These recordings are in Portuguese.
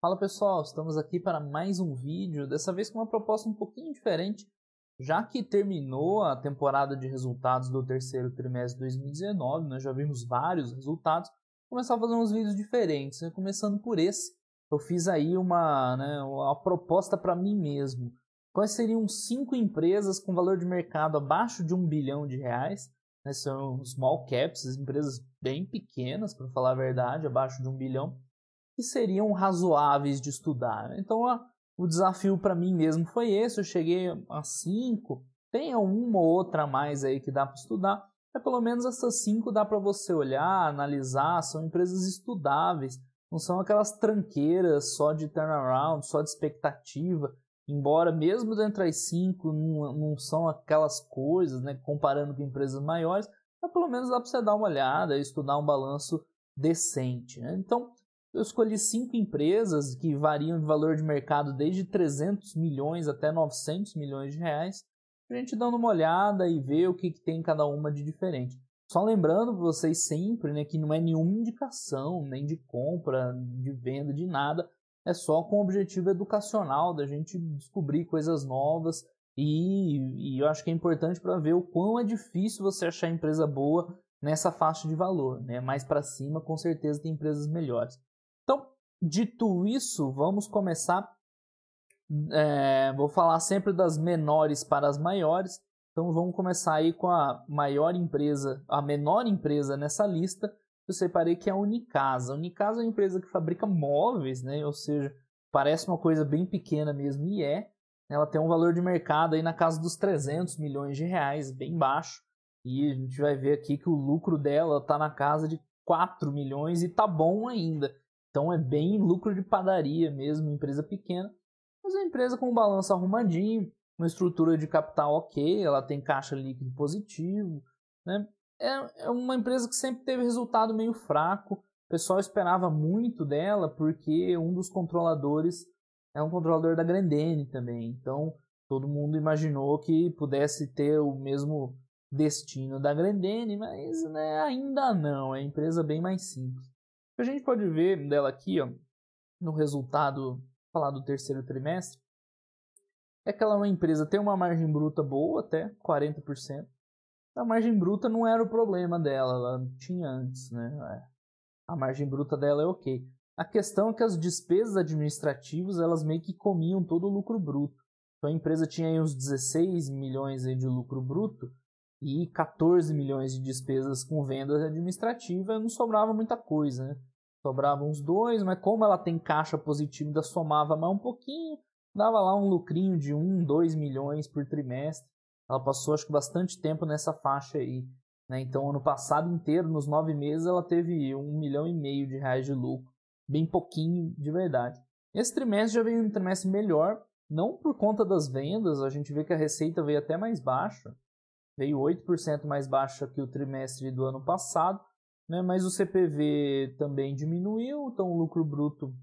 Fala pessoal, estamos aqui para mais um vídeo, dessa vez com uma proposta um pouquinho diferente, já que terminou a temporada de resultados do terceiro trimestre de 2019, nós já vimos vários resultados, começar a fazer uns vídeos diferentes, né? começando por esse, eu fiz aí uma, né, uma proposta para mim mesmo, quais seriam cinco empresas com valor de mercado abaixo de um bilhão de reais, né? são small caps, empresas bem pequenas, para falar a verdade, abaixo de um bilhão, que seriam razoáveis de estudar. Né? Então, a, o desafio para mim mesmo foi esse. Eu cheguei a cinco. Tem uma ou outra a mais aí que dá para estudar. Mas pelo menos essas cinco dá para você olhar, analisar. São empresas estudáveis. Não são aquelas tranqueiras só de turnaround, só de expectativa. Embora mesmo dentro das cinco não, não são aquelas coisas, né, comparando com empresas maiores, mas pelo menos dá para você dar uma olhada, estudar um balanço decente. Né? Então, eu escolhi cinco empresas que variam de valor de mercado desde 300 milhões até 900 milhões de reais, a gente dando uma olhada e ver o que, que tem cada uma de diferente. Só lembrando para vocês sempre né, que não é nenhuma indicação, nem de compra, de venda, de nada. É só com o objetivo educacional da gente descobrir coisas novas. E, e eu acho que é importante para ver o quão é difícil você achar empresa boa nessa faixa de valor. Né? Mais para cima, com certeza, tem empresas melhores. Dito isso, vamos começar. É, vou falar sempre das menores para as maiores. Então vamos começar aí com a maior empresa, a menor empresa nessa lista. Eu separei que é a Unicasa. A Unicasa é uma empresa que fabrica móveis, né? Ou seja, parece uma coisa bem pequena mesmo e é. Ela tem um valor de mercado aí na casa dos 300 milhões de reais, bem baixo. E a gente vai ver aqui que o lucro dela está na casa de 4 milhões e tá bom ainda. Então é bem lucro de padaria mesmo, empresa pequena. Mas é uma empresa com um balanço arrumadinho, uma estrutura de capital ok, ela tem caixa líquido positivo. Né? É, é, uma empresa que sempre teve resultado meio fraco. O pessoal esperava muito dela porque um dos controladores é um controlador da Grandene também. Então todo mundo imaginou que pudesse ter o mesmo destino da Grandene, mas né, ainda não. É uma empresa bem mais simples. A gente pode ver dela aqui, ó, no resultado falar do terceiro trimestre, é que ela é uma empresa tem uma margem bruta boa, até 40%. A margem bruta não era o problema dela, ela não tinha antes, né? É. A margem bruta dela é ok. A questão é que as despesas administrativas, elas meio que comiam todo o lucro bruto. Então a empresa tinha aí uns 16 milhões aí de lucro bruto e 14 milhões de despesas com vendas administrativas não sobrava muita coisa, né? sobravam uns dois, mas como ela tem caixa positiva, ainda somava mais um pouquinho, dava lá um lucrinho de 1, um, 2 milhões por trimestre. Ela passou, acho que, bastante tempo nessa faixa aí. Né? Então, ano passado inteiro, nos nove meses, ela teve um milhão e meio de reais de lucro. Bem pouquinho, de verdade. Esse trimestre já veio um trimestre melhor, não por conta das vendas, a gente vê que a receita veio até mais baixa. Veio 8% mais baixa que o trimestre do ano passado, né? Mas o CPV também diminuiu, então o lucro bruto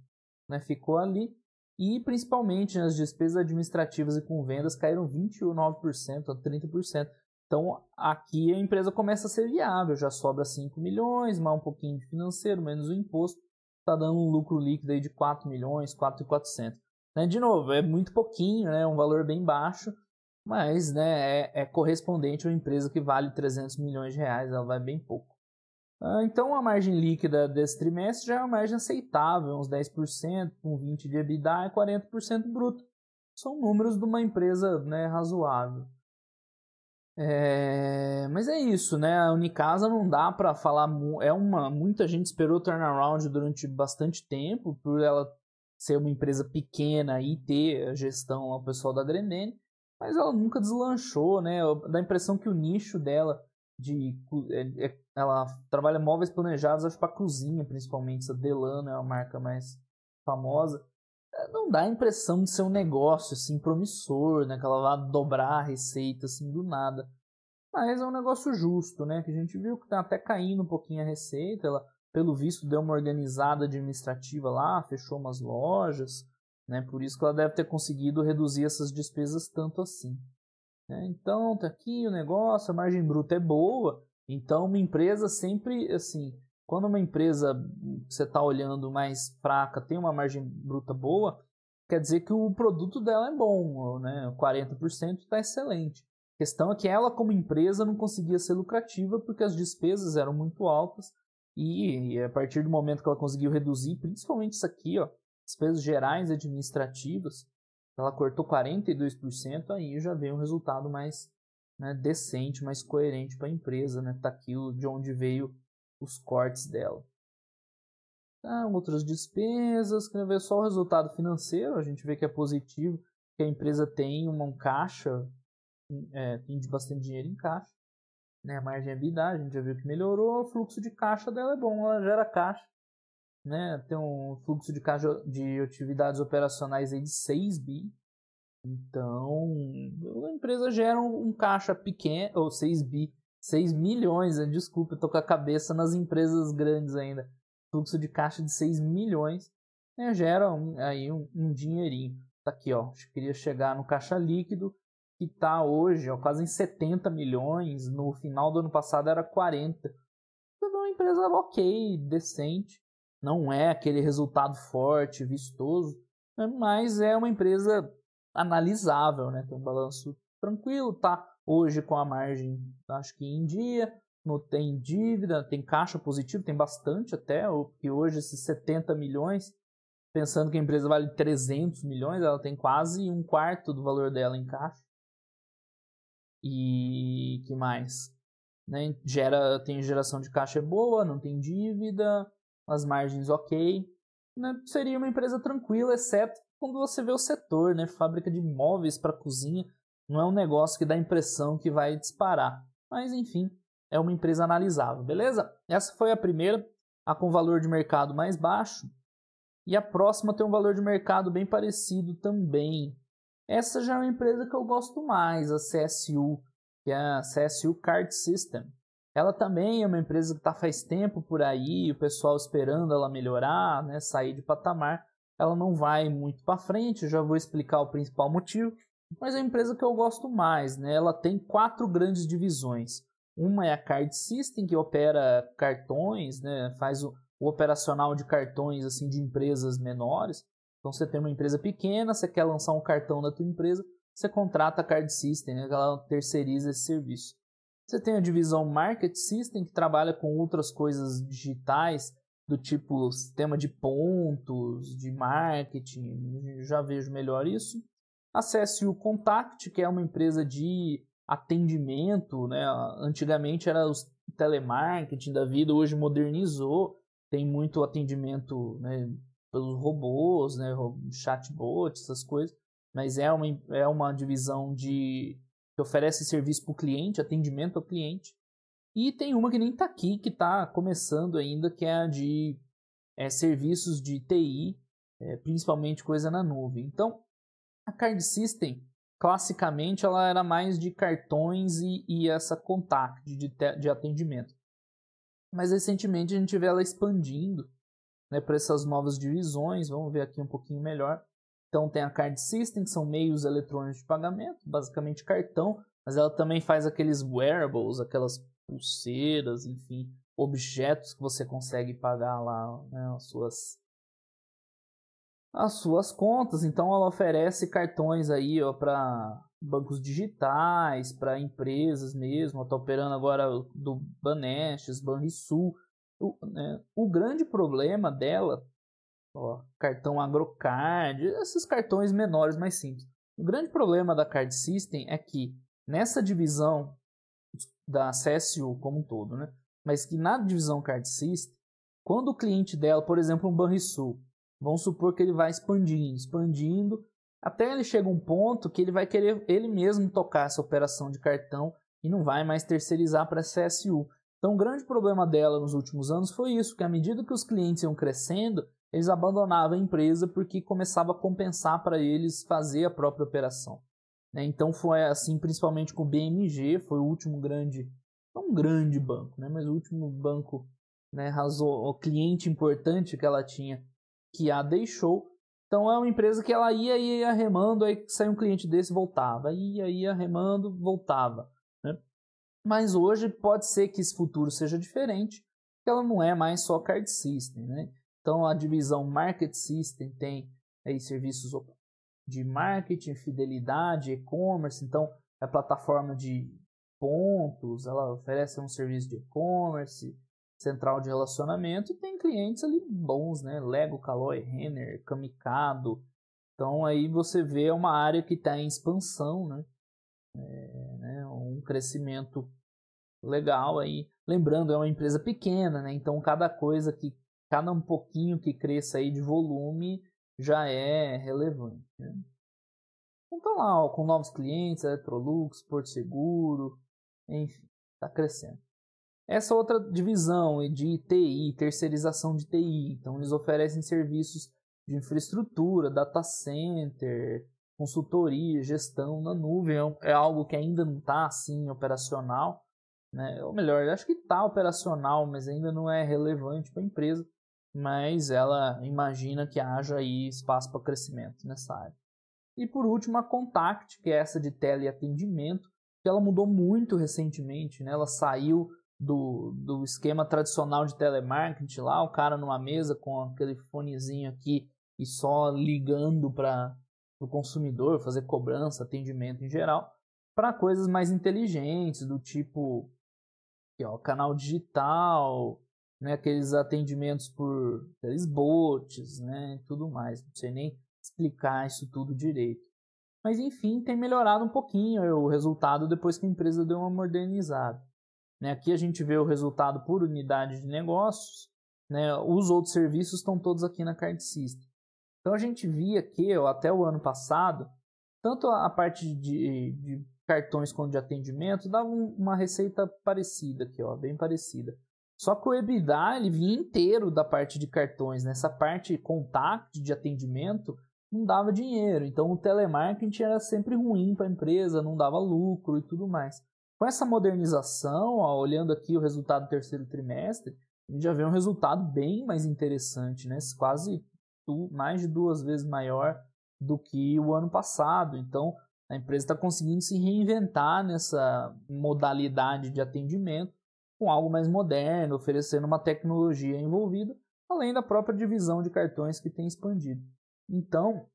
né, ficou ali. E principalmente as despesas administrativas e com vendas caíram 29% a 30%. Então aqui a empresa começa a ser viável, já sobra 5 milhões, mais um pouquinho de financeiro, menos o imposto, está dando um lucro líquido aí de 4 milhões, 4,400. Né, de novo, é muito pouquinho, né, é um valor bem baixo, mas né, é, é correspondente a uma empresa que vale 300 milhões de reais, ela vai bem pouco. Ah, então a margem líquida desse trimestre já é uma margem aceitável, uns 10%, com 20% de EBITDA e 40% bruto. São números de uma empresa né, razoável. É... Mas é isso, né? A Unicasa não dá para falar. É uma muita gente esperou o turnaround durante bastante tempo por ela ser uma empresa pequena e ter a gestão ao pessoal da grenene mas ela nunca deslanchou, né? Dá a impressão que o nicho dela de é, é, ela trabalha móveis planejados acho para cozinha principalmente essa Delano é uma marca mais famosa é, não dá a impressão de ser um negócio assim promissor né que ela vá dobrar a receita assim do nada mas é um negócio justo né que a gente viu que tá até caindo um pouquinho a receita ela pelo visto deu uma organizada administrativa lá fechou umas lojas né por isso que ela deve ter conseguido reduzir essas despesas tanto assim né? Então, tá aqui o negócio, a margem bruta é boa. Então, uma empresa sempre, assim, quando uma empresa você está olhando mais fraca, tem uma margem bruta boa, quer dizer que o produto dela é bom, né? 40% está excelente. A questão é que ela, como empresa, não conseguia ser lucrativa porque as despesas eram muito altas e, e a partir do momento que ela conseguiu reduzir, principalmente isso aqui, ó, despesas gerais administrativas, ela cortou 42%, aí já veio um resultado mais né, decente, mais coerente para a empresa, né? Tá aquilo de onde veio os cortes dela. Tá, outras despesas, quero ver só o resultado financeiro, a gente vê que é positivo, que a empresa tem uma um caixa, hum, é, tem bastante dinheiro em caixa, né? A margem EBITDA, é a gente já viu que melhorou, o fluxo de caixa dela é bom, ela gera caixa, né, um fluxo de, caixa, de atividades operacionais aí de 6 bi. Então, a empresa gera um, um caixa pequeno, ou 6 bi, 6 milhões, né, desculpa, estou com a cabeça nas empresas grandes ainda. Fluxo de caixa de 6 milhões, né, gera um, aí um, um dinheirinho. Tá aqui, ó, queria chegar no caixa líquido, que tá hoje, ó, quase em 70 milhões, no final do ano passado era 40. Então é uma empresa ok, decente, não é aquele resultado forte, vistoso, né, mas é uma empresa analisável, né? Tem um balanço tranquilo, tá hoje com a margem, acho que em dia, não tem dívida, tem caixa positivo, tem bastante até, porque hoje esses 70 milhões, pensando que a empresa vale 300 milhões, ela tem quase um quarto do valor dela em caixa. E que mais? Né? Gera, tem geração de caixa boa, não tem dívida, umas margens ok. Né? Seria uma empresa tranquila, exceto quando você vê o setor, né? Fábrica de móveis para cozinha. Não é um negócio que dá a impressão que vai disparar. Mas enfim, é uma empresa analisável, beleza? Essa foi a primeira, a com valor de mercado mais baixo. E a próxima tem um valor de mercado bem parecido também. Essa já é uma empresa que eu gosto mais, a CSU, que é a CSU Card System. Ela também é uma empresa que está faz tempo por aí, o pessoal esperando ela melhorar, né, sair de patamar. Ela não vai muito para frente, eu já vou explicar o principal motivo. Mas é a empresa que eu gosto mais, né? Ela tem quatro grandes divisões. Uma é a Card System, que opera cartões, né? faz o, o operacional de cartões assim de empresas menores. Então você tem uma empresa pequena, você quer lançar um cartão da tua empresa, você contrata a Card System, né? ela terceiriza esse serviço. Você tem a divisão Market System, que trabalha com outras coisas digitais, do tipo sistema de pontos, de marketing, já vejo melhor isso. Acesse o Contact, que é uma empresa de atendimento, né? Antigamente era os telemarketing da vida, hoje modernizou, tem muito atendimento né, pelos robôs, né, chatbots, essas coisas, mas é uma, é uma divisão de que oferece serviço para o cliente, atendimento ao cliente. E tem uma que nem está aqui, que está começando ainda, que é a de é, serviços de TI, é, principalmente coisa na nuvem. Então, a Card System, classicamente, ela era mais de cartões e, e essa contact de, de atendimento. Mas recentemente a gente vê ela expandindo né, para essas novas divisões, vamos ver aqui um pouquinho melhor. Então tem a card system, que são meios eletrônicos de pagamento, basicamente cartão, mas ela também faz aqueles wearables, aquelas pulseiras, enfim, objetos que você consegue pagar lá, né, as suas as suas contas. Então ela oferece cartões aí, ó, para bancos digitais, para empresas mesmo. Está operando agora do Banestes, Banrisul. O, né, o grande problema dela Ó, cartão AgroCard, esses cartões menores mais simples. O grande problema da Card System é que nessa divisão da CSU como um todo, né? mas que na divisão Card System, quando o cliente dela, por exemplo, um Banrisul, vamos supor que ele vai expandindo, expandindo, até ele chega um ponto que ele vai querer ele mesmo tocar essa operação de cartão e não vai mais terceirizar para a CSU. Então, o grande problema dela nos últimos anos foi isso, que à medida que os clientes iam crescendo, eles abandonavam a empresa porque começava a compensar para eles fazer a própria operação. Né? Então foi assim, principalmente com o BMG, foi o último grande, não um grande banco, né? mas o último banco, né, o cliente importante que ela tinha, que a deixou. Então é uma empresa que ela ia e ia remando, aí saiu um cliente desse voltava, ia ia remando, voltava. Né? Mas hoje pode ser que esse futuro seja diferente, porque ela não é mais só card system, né? Então a divisão Market System tem aí serviços de marketing, fidelidade, e-commerce. Então é a plataforma de pontos, ela oferece um serviço de e-commerce, central de relacionamento e tem clientes ali bons, né? Lego, Caloi, Renner, Kamikado. Então aí você vê uma área que está em expansão, né? É, né? Um crescimento legal aí. Lembrando, é uma empresa pequena, né? Então cada coisa que cada um pouquinho que cresça aí de volume já é relevante. Né? Então tá lá, ó, com novos clientes, Electrolux, Porto Seguro, enfim, está crescendo. Essa outra divisão de TI, terceirização de TI. Então eles oferecem serviços de infraestrutura, data center, consultoria, gestão na nuvem. É, é algo que ainda não está assim operacional, né? Ou melhor, acho que está operacional, mas ainda não é relevante para a empresa, mas ela imagina que haja aí espaço para crescimento nessa área. E por último, a Contact, que é essa de teleatendimento, que ela mudou muito recentemente, né? ela saiu do, do esquema tradicional de telemarketing lá, o cara numa mesa com aquele fonezinho aqui e só ligando para o consumidor, fazer cobrança, atendimento em geral, para coisas mais inteligentes, do tipo Aqui, ó, canal digital, né, aqueles atendimentos por aqueles bots, né, tudo mais. Não sei nem explicar isso tudo direito. Mas enfim, tem melhorado um pouquinho o resultado depois que a empresa deu uma modernizada. Né, aqui a gente vê o resultado por unidade de negócios. Né, os outros serviços estão todos aqui na Card System. Então a gente via que ó, até o ano passado, tanto a parte de, de cartões com de atendimento, dava uma receita parecida aqui, ó, bem parecida. Só que o EBITDA ele vinha inteiro da parte de cartões, nessa né? parte contact de atendimento não dava dinheiro. Então o telemarketing era sempre ruim para a empresa, não dava lucro e tudo mais. Com essa modernização, ó, olhando aqui o resultado do terceiro trimestre, a gente já vê um resultado bem mais interessante, né? Quase mais de duas vezes maior do que o ano passado. Então a empresa está conseguindo se reinventar nessa modalidade de atendimento com algo mais moderno, oferecendo uma tecnologia envolvida, além da própria divisão de cartões que tem expandido. Então,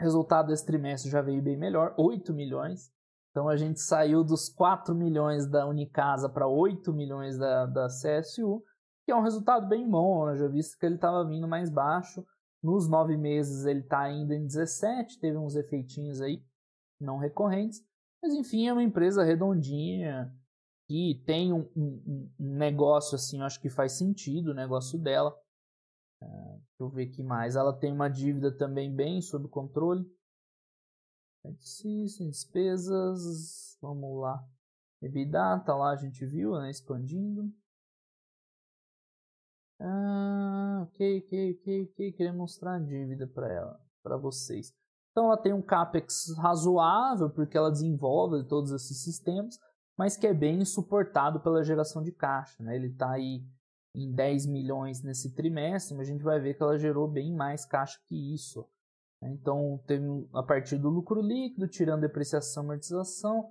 o resultado desse trimestre já veio bem melhor, 8 milhões. Então a gente saiu dos 4 milhões da Unicasa para 8 milhões da, da CSU, que é um resultado bem bom, já visto que ele estava vindo mais baixo. Nos nove meses ele está ainda em 17, teve uns efeitinhos aí, não recorrentes. Mas enfim, é uma empresa redondinha que tem um, um, um negócio assim, eu acho que faz sentido o negócio dela. Uh, deixa eu ver aqui mais. Ela tem uma dívida também bem sob controle. Exercício, despesas, vamos lá. EBITDA, tá lá, a gente viu, né, expandindo. Ah, ok, ok, ok, ok. Queria mostrar a dívida para ela, para vocês. Então ela tem um capex razoável, porque ela desenvolve todos esses sistemas, mas que é bem suportado pela geração de caixa. Né? Ele está aí em 10 milhões nesse trimestre, mas a gente vai ver que ela gerou bem mais caixa que isso. Né? Então, a partir do lucro líquido, tirando depreciação né? e amortização,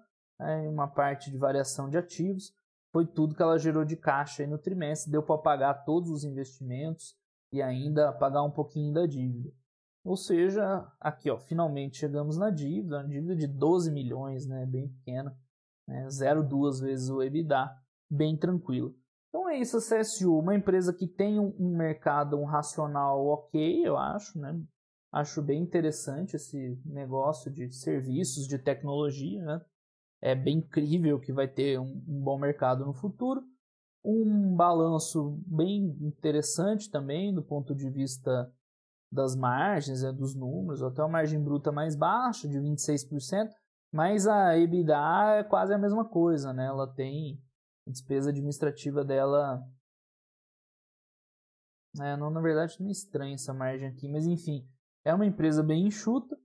uma parte de variação de ativos, foi tudo que ela gerou de caixa no trimestre, deu para pagar todos os investimentos e ainda pagar um pouquinho da dívida. Ou seja, aqui ó, finalmente chegamos na dívida, uma dívida de 12 milhões, né, bem pequena, né, 0,2 vezes o EBITDA, bem tranquilo. Então é isso, a CSU, uma empresa que tem um, mercado, um racional ok, eu acho, né? Acho bem interessante esse negócio de serviços, de tecnologia, né? É bem incrível que vai ter um, um bom mercado no futuro. Um balanço bem interessante também do ponto de vista das margens, né, dos números, até uma margem bruta mais baixa, de 26%, mas a EBITDA é quase a mesma coisa, né? Ela tem a despesa administrativa dela. É, não, na verdade, não é estranha essa margem aqui, mas enfim, é uma empresa bem enxuta,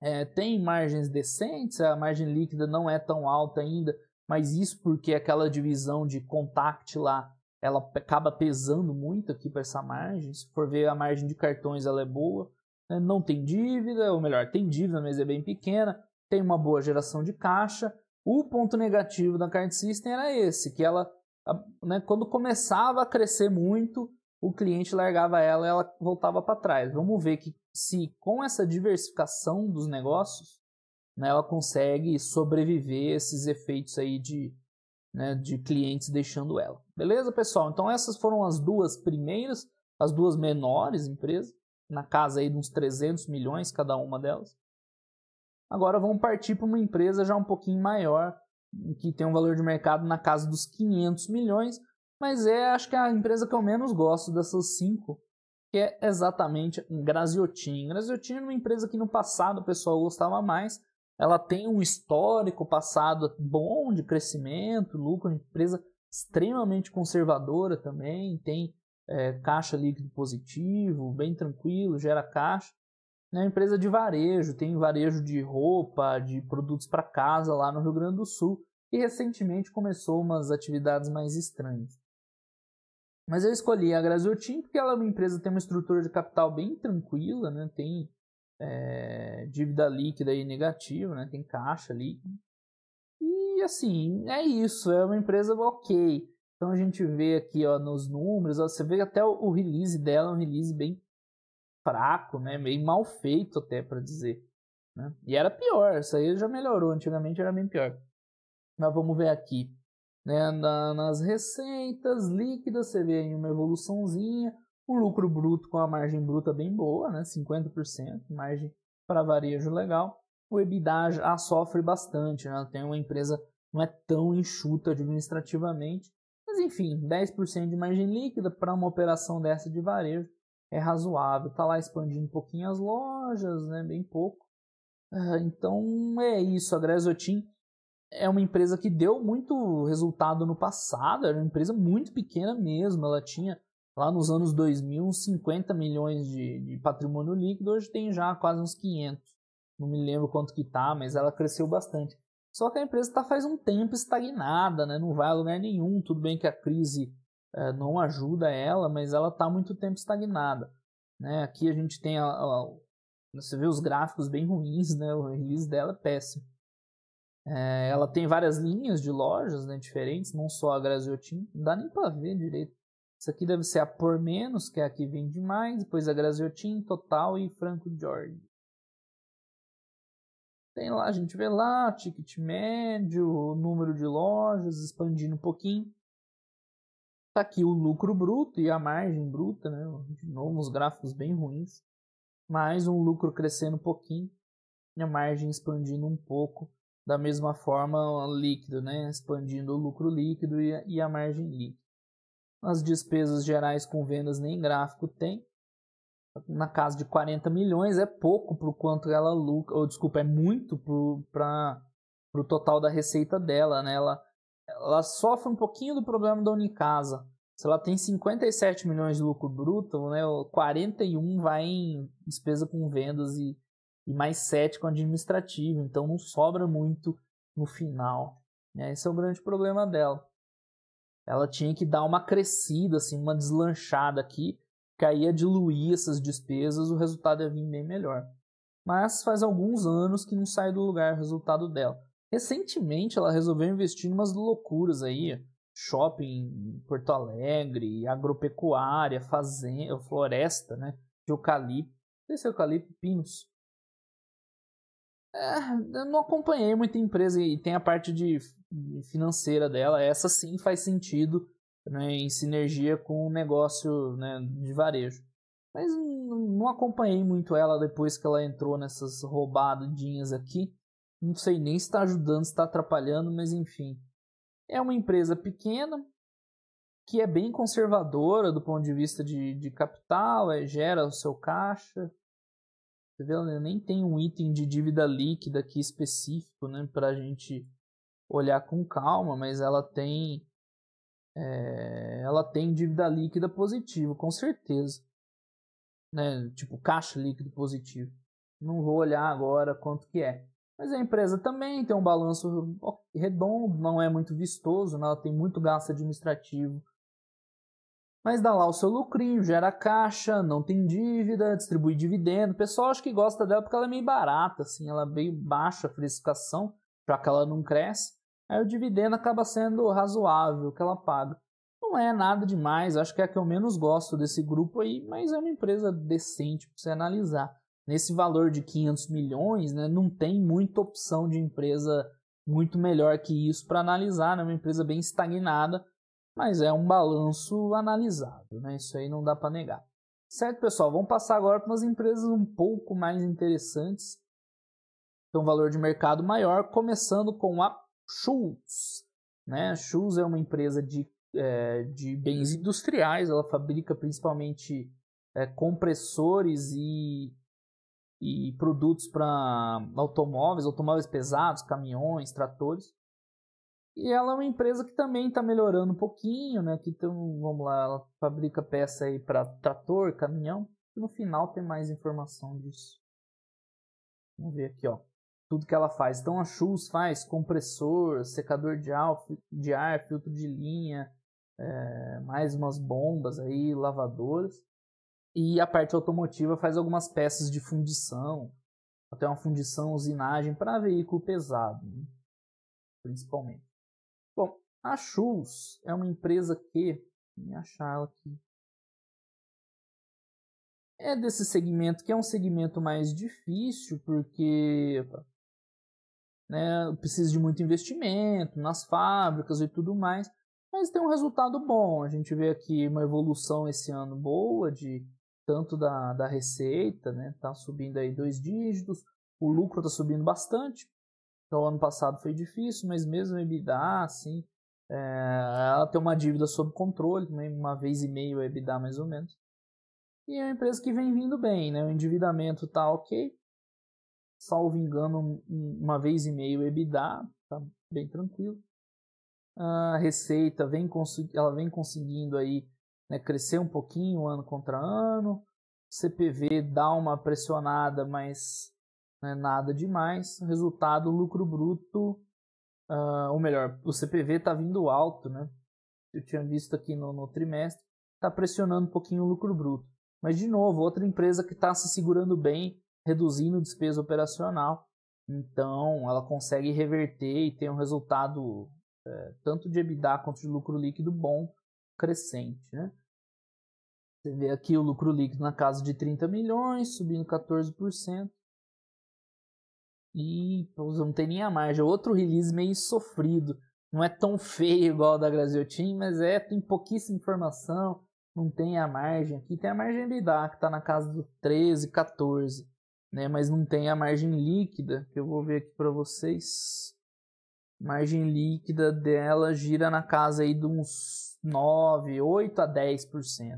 é, tem margens decentes, a margem líquida não é tão alta ainda, mas isso porque aquela divisão de contact lá ela acaba pesando muito aqui para essa margem. Se for ver a margem de cartões, ela é boa. Né? Não tem dívida, ou melhor, tem dívida, mas é bem pequena. Tem uma boa geração de caixa. O ponto negativo da Card System era esse, que ela, né, quando começava a crescer muito, o cliente largava ela e ela voltava para trás. Vamos ver que se com essa diversificação dos negócios, né, ela consegue sobreviver a esses efeitos aí de né, de clientes deixando ela. Beleza, pessoal? Então essas foram as duas primeiras, as duas menores empresas, na casa aí de uns 300 milhões cada uma delas. Agora vamos partir para uma empresa já um pouquinho maior, que tem um valor de mercado na casa dos 500 milhões, mas é acho que é a empresa que eu menos gosto dessas cinco, que é exatamente Graziotin. Graziotin é uma empresa que no passado o pessoal gostava mais, ela tem um histórico passado bom de crescimento, lucro, empresa extremamente conservadora também, tem é, caixa líquido positivo, bem tranquilo, gera caixa. É uma empresa de varejo, tem varejo de roupa, de produtos para casa lá no Rio Grande do Sul e recentemente começou umas atividades mais estranhas. Mas eu escolhi a Graziotin porque ela é uma empresa que tem uma estrutura de capital bem tranquila, né? tem é, dívida líquida e negativa, né? Tem caixa ali E assim, é isso, é uma empresa ok. Então a gente vê aqui ó, nos números, ó, você vê até o, o release dela, é um release bem fraco, né? Meio mal feito até para dizer. Né? E era pior, isso aí já melhorou, antigamente era bem pior. Mas vamos ver aqui. Né? Na, nas receitas líquidas, você vê aí uma evoluçãozinha. O lucro bruto com a margem bruta bem boa, né? 50%, margem para varejo legal. O EBITDA já sofre bastante, né? tem uma empresa não é tão enxuta administrativamente, mas enfim, 10% de margem líquida para uma operação dessa de varejo é razoável. Está lá expandindo um pouquinho as lojas, né? bem pouco. Ah, então é isso, a Gresotin é uma empresa que deu muito resultado no passado, era uma empresa muito pequena mesmo, ela tinha Lá nos anos 2000, uns 50 milhões de, de patrimônio líquido, hoje tem já quase uns 500. Não me lembro quanto que tá, mas ela cresceu bastante. Só que a empresa está faz um tempo estagnada, né? não vai a lugar nenhum. Tudo bem que a crise é, não ajuda ela, mas ela está muito tempo estagnada. Né? Aqui a gente tem. A, a, você vê os gráficos bem ruins, né? o release dela é péssimo. É, ela tem várias linhas de lojas né, diferentes, não só a Graziotin. Não dá nem para ver direito. Isso aqui deve ser a por menos, que é a que vende mais, depois a Graziotin, Total e Franco Jorge. Tem lá, a gente vê lá, ticket médio, número de lojas, expandindo um pouquinho. Tá aqui o lucro bruto e a margem bruta, né? De novo, uns gráficos bem ruins. Mais um lucro crescendo um pouquinho e a margem expandindo um pouco. Da mesma forma, líquido, né? Expandindo o lucro líquido e a margem líquida. As despesas gerais com vendas nem gráfico tem. Na casa de 40 milhões é pouco para o quanto ela lucra, ou desculpa, é muito para o total da receita dela. Né? Ela, ela sofre um pouquinho do problema da Unicasa. Se ela tem 57 milhões de lucro bruto, né, 41 vai em despesa com vendas e, e mais 7 com administrativo. Então não sobra muito no final. Né? Esse é o grande problema dela ela tinha que dar uma crescida, assim, uma deslanchada aqui, que aí ia diluir essas despesas, o resultado ia vir bem melhor. Mas faz alguns anos que não sai do lugar o resultado dela. Recentemente ela resolveu investir em umas loucuras aí, shopping em Porto Alegre, agropecuária, fazenda, floresta, né, de eucalipto, não sei se é eucalipto, pinos. É, eu não acompanhei muita empresa e tem a parte de financeira dela, essa sim faz sentido né, em sinergia com o negócio né, de varejo. Mas não acompanhei muito ela depois que ela entrou nessas roubadinhas aqui. Não sei nem se está ajudando, se está atrapalhando, mas enfim. É uma empresa pequena que é bem conservadora do ponto de vista de, de capital, é, gera o seu caixa, você vê, nem tem um item de dívida líquida aqui específico, né, para a gente olhar com calma, mas ela tem é, ela tem dívida líquida positiva, com certeza. Né? Tipo, caixa líquido positivo. Não vou olhar agora quanto que é. Mas a empresa também tem um balanço redondo, não é muito vistoso, né? ela tem muito gasto administrativo. Mas dá lá o seu lucrinho, gera caixa, não tem dívida, distribui dividendo. O pessoal acho que gosta dela porque ela é meio barata, assim, ela é bem baixa a precificação, já que ela não cresce. Aí o dividendo acaba sendo razoável que ela paga. Não é nada demais, acho que é a que eu menos gosto desse grupo aí, mas é uma empresa decente para você analisar. Nesse valor de 500 milhões, né, não tem muita opção de empresa muito melhor que isso para analisar, né, uma empresa bem estagnada, mas é um balanço analisado né, isso aí não dá para negar. Certo, pessoal, vamos passar agora para umas empresas um pouco mais interessantes, tem um valor de mercado maior, começando com a Schultz. Né? Schultz é uma empresa de, é, de bens industriais, ela fabrica principalmente é, compressores e, e produtos para automóveis, automóveis pesados, caminhões, tratores. E ela é uma empresa que também está melhorando um pouquinho, né? Que então, vamos lá, ela fabrica peça aí para trator, caminhão. E no final tem mais informação disso. Vamos ver aqui, ó tudo que ela faz. Então a Schultz faz compressor, secador de ar, de ar filtro de linha, é, mais umas bombas aí, lavadoras. E a parte automotiva faz algumas peças de fundição, até uma fundição, usinagem para veículo pesado, né? principalmente. Bom, a Schultz é uma empresa que, me achar ela aqui, é desse segmento que é um segmento mais difícil, porque né, precisa de muito investimento nas fábricas e tudo mais, mas tem um resultado bom. A gente vê aqui uma evolução esse ano boa de tanto da, da receita, né, tá subindo aí dois dígitos, o lucro tá subindo bastante. Então, ano passado foi difícil, mas mesmo a EBITDA, assim, é, ela tem uma dívida sob controle, né, uma vez e meio a EBITDA mais ou menos. E é uma empresa que vem vindo bem, né? O endividamento tá ok, salvo engano, uma vez e meio EBITDA, tá bem tranquilo. Ah, a receita vem ela vem conseguindo aí né, crescer um pouquinho ano contra ano. CPV dá uma pressionada, mas né, nada demais. Resultado, lucro bruto, uh, ou melhor, o CPV está vindo alto, né? Eu tinha visto aqui no, no trimestre, está pressionando um pouquinho o lucro bruto. Mas de novo, outra empresa que está se segurando bem reduzindo despesa operacional. Então, ela consegue reverter e ter um resultado é, tanto de EBITDA quanto de lucro líquido bom, crescente. Né? Você vê aqui o lucro líquido na casa de 30 milhões, subindo 14%. E não tem nem a margem. É outro release meio sofrido. Não é tão feio igual o da Graziotin, mas é, tem pouquíssima informação. Não tem a margem aqui. Tem a margem EBITDA, que está na casa do 13, 14 né? Mas não tem a margem líquida, que eu vou ver aqui para vocês. Margem líquida dela gira na casa aí de uns 9, 8 a 10%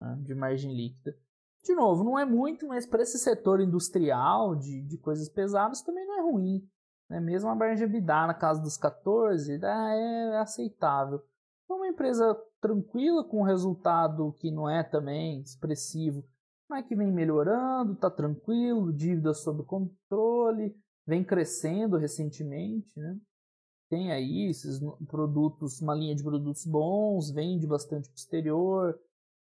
né? de margem líquida. De novo, não é muito, mas para esse setor industrial de, de coisas pesadas também não é ruim. Né? Mesmo a margem EBITDA na casa dos 14 é, ah, é aceitável. Uma empresa tranquila com um resultado que não é também expressivo mas que vem melhorando, está tranquilo, dívida sob controle, vem crescendo recentemente, né? Tem aí esses produtos, uma linha de produtos bons, vende bastante para o exterior,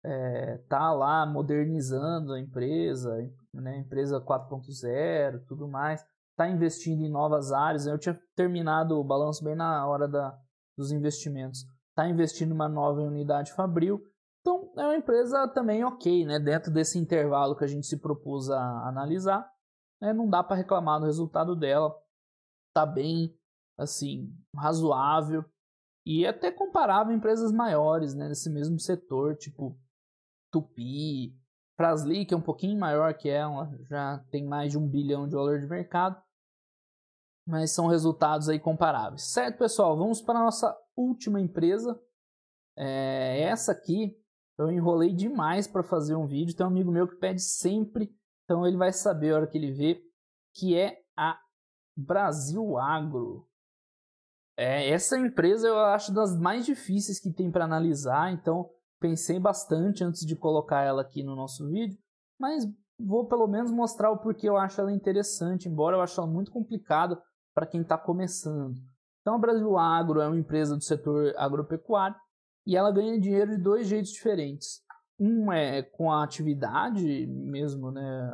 é, tá lá modernizando a empresa, né? Empresa 4.0, tudo mais, está investindo em novas áreas. Né? Eu tinha terminado o balanço bem na hora da, dos investimentos. está investindo uma nova unidade Fabril, é uma empresa também ok, né? Dentro desse intervalo que a gente se propôs a analisar, né? não dá para reclamar do resultado dela. Tá bem, assim, razoável e é até comparável a empresas maiores, né? Nesse mesmo setor, tipo Tupi, Frasli, que é um pouquinho maior que ela, já tem mais de um bilhão de dólares de mercado, mas são resultados aí comparáveis. Certo, pessoal? Vamos para a nossa última empresa. É, essa aqui eu enrolei demais para fazer um vídeo. Tem um amigo meu que pede sempre, então ele vai saber a hora que ele vê, que é a Brasil Agro. É, essa empresa eu acho das mais difíceis que tem para analisar, então pensei bastante antes de colocar ela aqui no nosso vídeo, mas vou pelo menos mostrar o porquê eu acho ela interessante, embora eu ache ela muito complicada para quem está começando. Então a Brasil Agro é uma empresa do setor agropecuário e ela ganha dinheiro de dois jeitos diferentes. Um é com a atividade mesmo, né,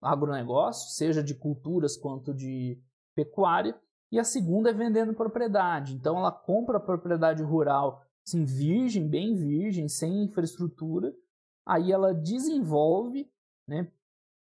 agronegócio, seja de culturas quanto de pecuária, e a segunda é vendendo propriedade. Então ela compra a propriedade rural assim, virgem, bem virgem, sem infraestrutura, aí ela desenvolve, né,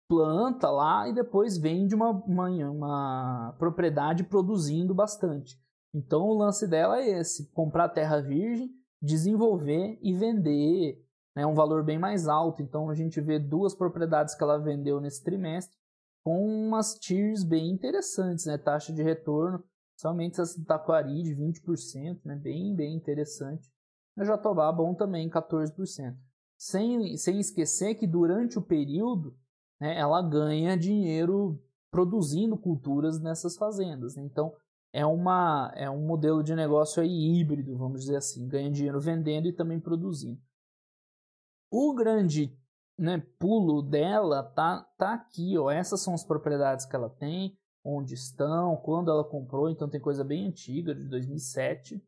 planta lá e depois vende uma, uma, uma propriedade produzindo bastante. Então o lance dela é esse: comprar terra virgem, desenvolver e vender né, um valor bem mais alto. Então a gente vê duas propriedades que ela vendeu nesse trimestre com umas tiers bem interessantes, né? Taxa de retorno, somente essa Taquari de 20%, né? Bem, bem interessante. A Jatobá bom também, 14%. Sem, sem esquecer que durante o período, né, ela ganha dinheiro produzindo culturas nessas fazendas. Né. Então, é, uma, é um modelo de negócio aí híbrido, vamos dizer assim, ganha dinheiro vendendo e também produzindo. O grande né, pulo dela tá, tá aqui, ó. Essas são as propriedades que ela tem, onde estão, quando ela comprou, então tem coisa bem antiga, de 2007.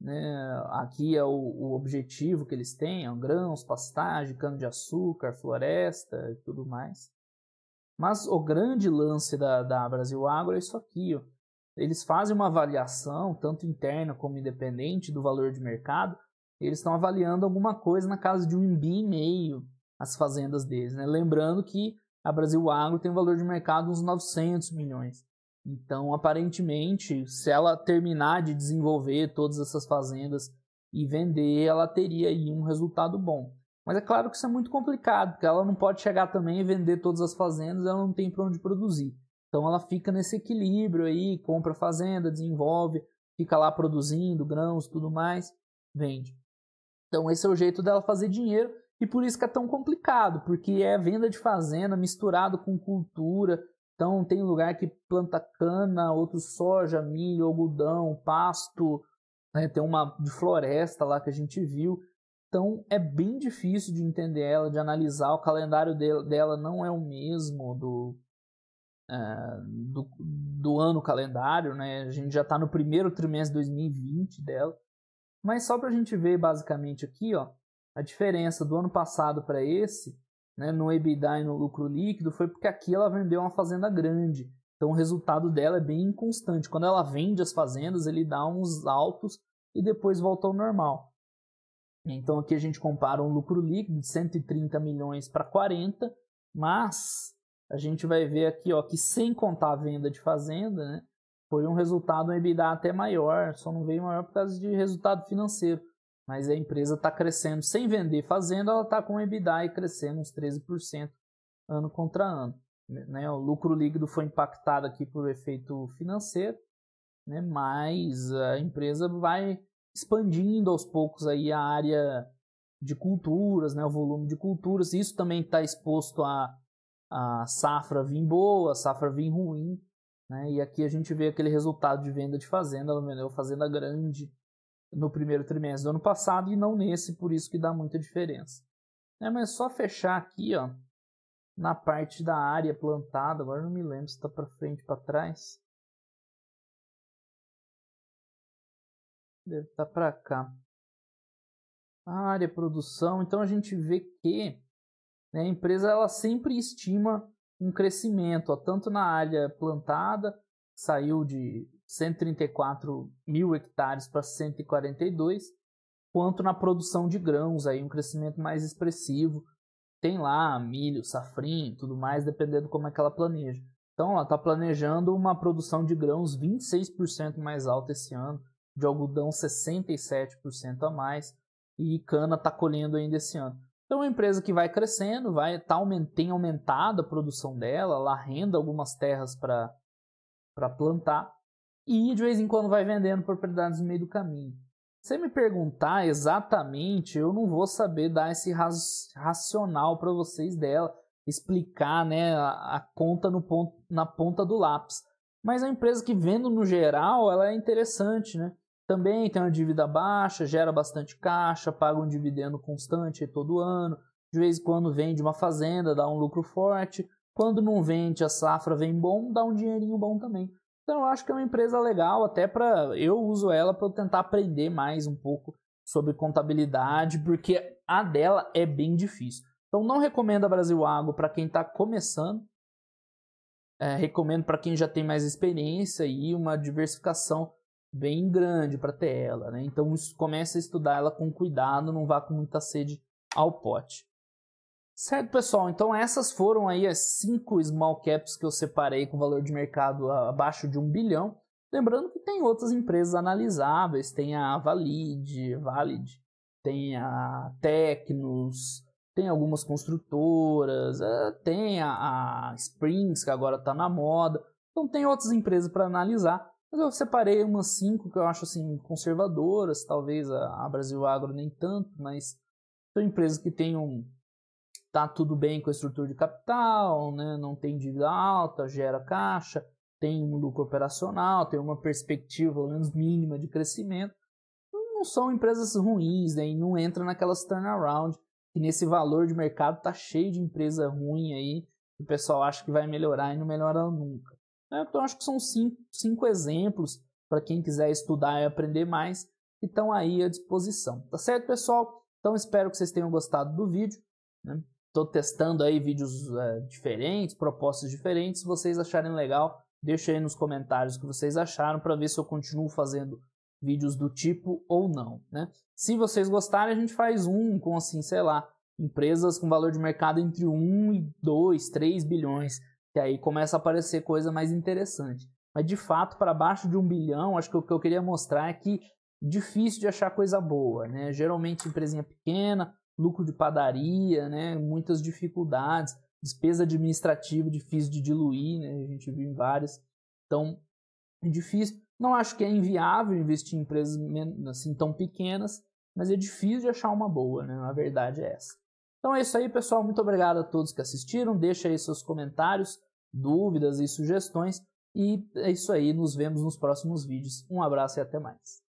Né? Aqui é o, o objetivo que eles têm, grãos, pastagem, cano de açúcar floresta e tudo mais. Mas o grande lance da, da Brasil Agro é isso aqui, ó eles fazem uma avaliação, tanto interna como independente, do valor de mercado. Eles estão avaliando alguma coisa na casa de um bi e meio as fazendas deles. Né? Lembrando que a Brasil Agro tem um valor de mercado uns 900 milhões. Então, aparentemente, se ela terminar de desenvolver todas essas fazendas e vender, ela teria aí um resultado bom. Mas é claro que isso é muito complicado, porque ela não pode chegar também e vender todas as fazendas, ela não tem para onde produzir. Então ela fica nesse equilíbrio aí, compra fazenda, desenvolve, fica lá produzindo grãos, tudo mais, vende. Então esse é o jeito dela fazer dinheiro e por isso que é tão complicado, porque é venda de fazenda misturado com cultura. Então tem lugar que planta cana, outro soja, milho, algodão, pasto, né? tem uma de floresta lá que a gente viu. Então é bem difícil de entender ela, de analisar. O calendário dela não é o mesmo do é, do, do ano calendário, né? A gente já está no primeiro trimestre de 2020 dela. Mas só para a gente ver basicamente aqui, ó, a diferença do ano passado para esse, né, no EBITDA e no lucro líquido, foi porque aqui ela vendeu uma fazenda grande. Então o resultado dela é bem inconstante. Quando ela vende as fazendas, ele dá uns altos e depois volta ao normal. Então aqui a gente compara um lucro líquido de 130 milhões para 40, mas a gente vai ver aqui ó, que sem contar a venda de fazenda, né, foi um resultado, um EBITDA até maior, só não veio maior por causa de resultado financeiro. Mas a empresa está crescendo sem vender fazenda, ela está com o EBITDA e crescendo uns 13% ano contra ano. Né? O lucro líquido foi impactado aqui por efeito financeiro, né? mas a empresa vai expandindo aos poucos aí a área de culturas, né? o volume de culturas. Isso também está exposto a a safra vir boa, a safra vir ruim, né? E aqui a gente vê aquele resultado de venda de fazenda, ela vendeu fazenda grande no primeiro trimestre do ano passado e não nesse, por isso que dá muita diferença. É, mas só fechar aqui, ó, na parte da área plantada, agora não me lembro se está para frente, para trás. Deve estar tá para cá. A área produção, então a gente vê que né? A empresa ela sempre estima um crescimento, ó, tanto na área plantada, saiu de 134 mil hectares para 142, quanto na produção de grãos, aí um crescimento mais expressivo. Tem lá milho, safrinho, tudo mais, dependendo como é que ela planeja. Então, ela está planejando uma produção de grãos 26% mais alta esse ano, de algodão 67% a mais, e cana está colhendo ainda esse ano. Então, uma empresa que vai crescendo, vai tá, tem aumentado a produção dela, ela renda algumas terras para plantar e de vez em quando vai vendendo propriedades no meio do caminho. Se me perguntar exatamente, eu não vou saber dar esse racional para vocês dela, explicar né, a, a conta ponto, na ponta do lápis. Mas a empresa que vendo no geral, ela é interessante, né? também tem uma dívida baixa, gera bastante caixa, paga um dividendo constante todo ano, de vez em quando vende uma fazenda, dá um lucro forte, quando não vende a safra vem bom, dá um dinheirinho bom também. Então eu acho que é uma empresa legal, até para eu uso ela para tentar aprender mais um pouco sobre contabilidade, porque a dela é bem difícil. Então não recomendo a Brasil Água para quem está começando. É, recomendo para quem já tem mais experiência e uma diversificação bem grande para ter ela, né? Então comece a estudar ela com cuidado, não vá com muita sede ao pote. Certo, pessoal? Então essas foram aí as cinco small caps que eu separei com valor de mercado abaixo de um bilhão. Lembrando que tem outras empresas analisáveis, tem a Valid, Valid, tem a Tecnos, tem algumas construtoras, é, tem a, a Springs que agora está na moda. Então tem outras empresas para analisar mas eu separei umas cinco que eu acho assim conservadoras, talvez a, Brasil Agro nem tanto, mas são empresas que têm um tá tudo bem com a estrutura de capital, né? Não tem dívida alta, gera caixa, tem um lucro operacional, tem uma perspectiva pelo menos mínima de crescimento. Então, não são empresas ruins, né? E não entra naquelas turnaround que nesse valor de mercado tá cheio de empresa ruim aí, que o pessoal acha que vai melhorar e não melhora nunca. Né? Então, acho que são cinco, cinco exemplos para quem quiser estudar e aprender mais, que estão aí à disposição. Tá certo, pessoal? Então, espero que vocês tenham gostado do vídeo. Estou né? testando aí vídeos é, diferentes, propostas diferentes. Se vocês acharem legal, deixa aí nos comentários o que vocês acharam para ver se eu continuo fazendo vídeos do tipo ou não. Né? Se vocês gostarem, a gente faz um com, assim, sei lá, empresas com valor de mercado entre 1 e 2, 3 bilhões que aí começa a aparecer coisa mais interessante. Mas de fato, para baixo de um bilhão, acho que o que eu queria mostrar é que difícil de achar coisa boa, né? Geralmente empresinha pequena, lucro de padaria, né? Muitas dificuldades, despesa administrativa difícil de diluir, né? A gente viu em várias. Então, é difícil. Não acho que é inviável investir em empresas assim tão pequenas, mas é difícil de achar uma boa, né? A verdade é essa. Então é isso aí, pessoal. Muito obrigado a todos que assistiram. Deixa aí seus comentários, dúvidas e sugestões. E é isso aí. Nos vemos nos próximos vídeos. Um abraço e até mais.